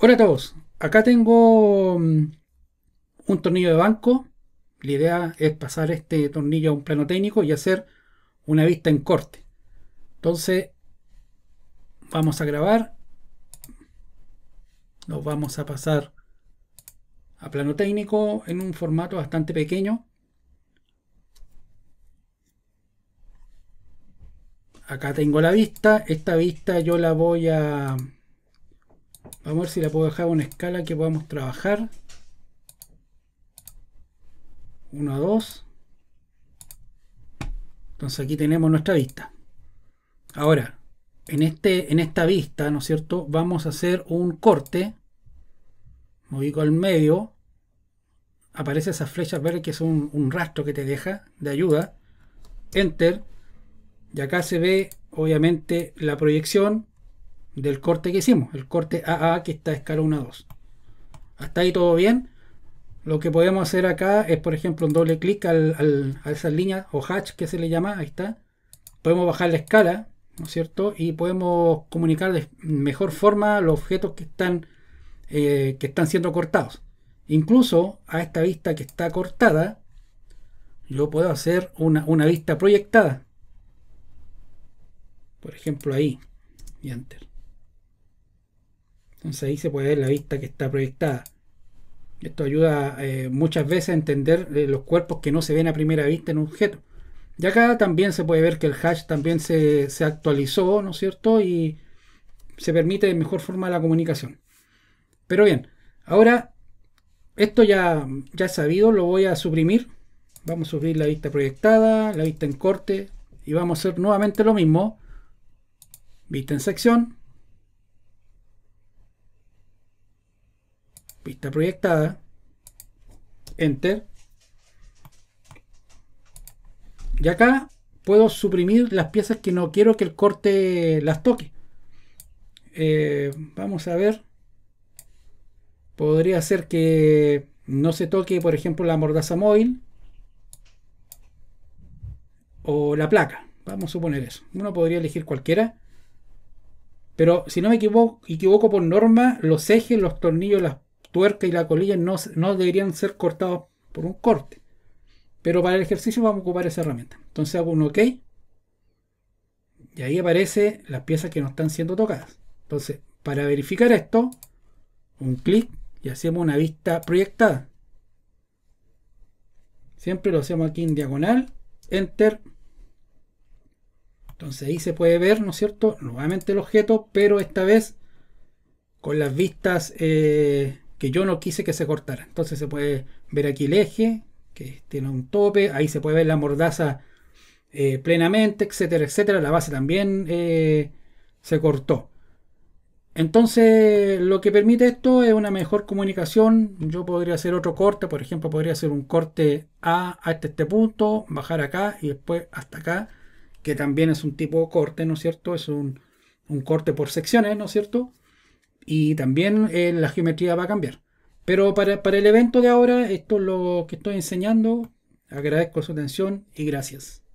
Hola a todos, acá tengo mm, un tornillo de banco. La idea es pasar este tornillo a un plano técnico y hacer una vista en corte. Entonces, vamos a grabar. Nos vamos a pasar a plano técnico en un formato bastante pequeño. Acá tengo la vista. Esta vista yo la voy a Vamos a ver si la puedo dejar una escala que podamos trabajar. 1 a 2. Entonces aquí tenemos nuestra vista. Ahora, en, este, en esta vista, ¿no es cierto? Vamos a hacer un corte. Me ubico al medio. Aparece esa flecha ver que es un, un rastro que te deja de ayuda. Enter. Y acá se ve, obviamente, la proyección del corte que hicimos, el corte AA que está a escala 1 a 2. Hasta ahí todo bien. Lo que podemos hacer acá es, por ejemplo, un doble clic al, a esa línea o hatch que se le llama, ahí está. Podemos bajar la escala, ¿no es cierto? Y podemos comunicar de mejor forma los objetos que están, eh, que están siendo cortados. Incluso a esta vista que está cortada, yo puedo hacer una, una vista proyectada. Por ejemplo, ahí. Y enter. Entonces ahí se puede ver la vista que está proyectada. Esto ayuda eh, muchas veces a entender eh, los cuerpos que no se ven a primera vista en un objeto. Y acá también se puede ver que el hash también se, actualizó, ¿no es cierto? Y se permite de mejor forma la comunicación. Pero bien, ahora esto ya, ya sabido, lo voy a suprimir. Vamos a subir la vista proyectada, la vista en corte y vamos a hacer nuevamente lo mismo. Vista en sección, Vista proyectada. Enter. Y acá puedo suprimir las piezas que no quiero que el corte las toque. Eh, vamos a ver. Podría ser que no se toque, por ejemplo, la mordaza móvil o la placa. Vamos a suponer eso. Uno podría elegir cualquiera. Pero si no me equivoco, equivoco por norma, los ejes, los tornillos, las tuerca y la colilla no, no deberían ser cortados por un corte. Pero para el ejercicio vamos a ocupar esa herramienta. Entonces hago un OK. Y ahí aparecen las piezas que no están siendo tocadas. Entonces, para verificar esto, un clic y hacemos una vista proyectada. Siempre lo hacemos aquí en diagonal. Enter. Entonces ahí se puede ver, ¿no es cierto? Nuevamente el objeto, pero esta vez con las vistas eh, que yo no quise que se cortara. Entonces se puede ver aquí el eje, que tiene un tope, ahí se puede ver la mordaza eh, plenamente, etcétera, etcétera. La base también eh, se cortó. Entonces, lo que permite esto es una mejor comunicación. Yo podría hacer otro corte, por ejemplo, podría hacer un corte A hasta este punto, bajar acá y después hasta acá, que también es un tipo de corte, ¿no es cierto? Es un corte por secciones, ¿no es cierto? y también eh, la geometría va a cambiar. Pero para el evento de ahora, esto es lo que estoy enseñando. Agradezco su atención y gracias.